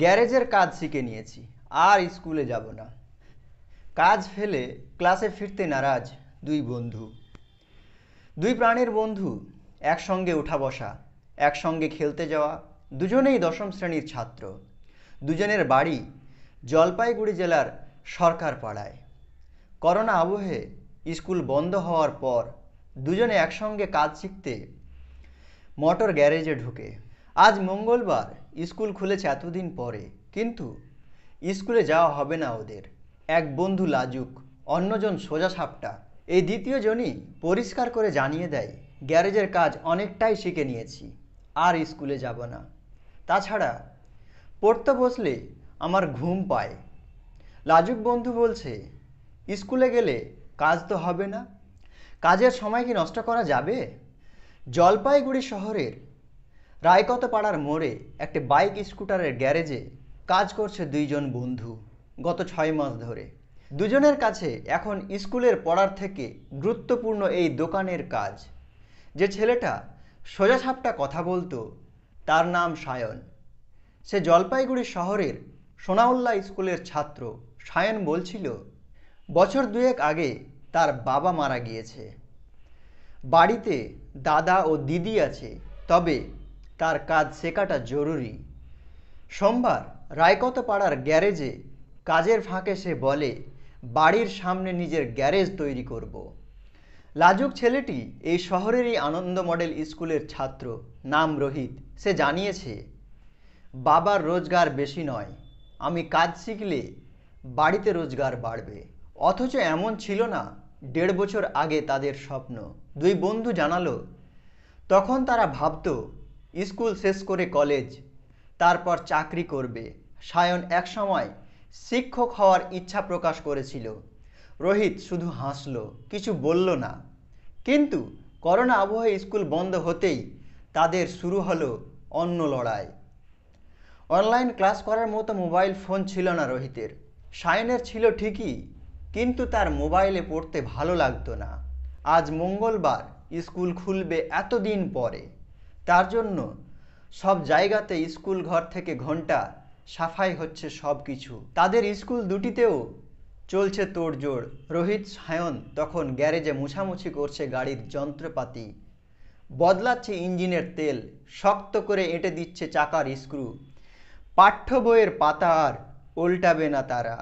গ্যারেজের কাজ শিখে নিয়েছি আর স্কুলে যাব না কাজ ফেলে ক্লাসে ফিরতে নারাজ দুই বন্ধু দুই প্রাণের বন্ধু একসঙ্গে উঠা বসা একসঙ্গে খেলতে যাওয়া দুজনেই দশম শ্রেণীর ছাত্র দুজনের বাড়ি জলপাইগুড়ি জেলার সরকার পাড়ায় করোনা আবহে স্কুল বন্ধ হওয়ার পর দুজনে একসঙ্গে কাজ শিখতে মোটর গ্যারেজে ঢুকে আজ মঙ্গলবার স্কুল খুলেছে এতদিন পরে কিন্তু স্কুলে যাওয়া হবে না ওদের এক বন্ধু লাজুক অন্যজন সোজা সাপটা এই দ্বিতীয় জনই পরিষ্কার করে জানিয়ে দেয় গ্যারেজের কাজ অনেকটাই শিখে নিয়েছি আর স্কুলে যাব না তাছাড়া পড়তে বসলে আমার ঘুম পায় লাজুক বন্ধু বলছে স্কুলে গেলে কাজ তো হবে না কাজের সময় কি নষ্ট করা যাবে জলপাইগুড়ি শহরের রায়কতপাড়ার মোড়ে একটি বাইক স্কুটারের গ্যারেজে কাজ করছে দুইজন বন্ধু গত ছয় মাস ধরে দুজনের কাছে এখন স্কুলের পড়ার থেকে গুরুত্বপূর্ণ এই দোকানের কাজ যে ছেলেটা সোজাসাপটা কথা বলতো তার নাম সায়ন সে জলপাইগুড়ি শহরের সোনাউল্লা স্কুলের ছাত্র সায়ন বলছিল বছর দুয়েক আগে তার বাবা মারা গিয়েছে বাড়িতে দাদা ও দিদি আছে তবে তার কাজ শেখাটা জরুরি সোমবার রায়কতপাড়ার গ্যারেজে কাজের ফাঁকে সে বলে বাড়ির সামনে নিজের গ্যারেজ তৈরি করব লাজুক ছেলেটি এই শহরেরই আনন্দ মডেল স্কুলের ছাত্র নাম রোহিত সে জানিয়েছে বাবার রোজগার বেশি নয় আমি কাজ শিখলে বাড়িতে রোজগার বাড়বে অথচ এমন ছিল না দেড় বছর আগে তাদের স্বপ্ন দুই বন্ধু জানালো তখন তারা ভাবত স্কুল শেষ করে কলেজ তারপর চাকরি করবে সায়ন একসময় শিক্ষক হওয়ার ইচ্ছা প্রকাশ করেছিল রোহিত শুধু হাসল কিছু বলল না কিন্তু করোনা আবহে স্কুল বন্ধ হতেই তাদের শুরু হলো অন্য লড়াই অনলাইন ক্লাস করার মতো মোবাইল ফোন ছিল না রোহিতের সায়নের ছিল ঠিকই কিন্তু তার মোবাইলে পড়তে ভালো লাগতো না আজ মঙ্গলবার স্কুল খুলবে এতদিন পরে তার জন্য সব জায়গাতে স্কুল ঘর থেকে ঘন্টা সাফাই হচ্ছে সব কিছু তাদের স্কুল দুটিতেও চলছে তোড়জোড় রোহিত সায়ন তখন গ্যারেজে মুছামুছি করছে গাড়ির যন্ত্রপাতি বদলাচ্ছে ইঞ্জিনের তেল শক্ত করে এঁটে দিচ্ছে চাকার স্ক্রু পাঠ্য বইয়ের পাতা আর উল্টাবে না তারা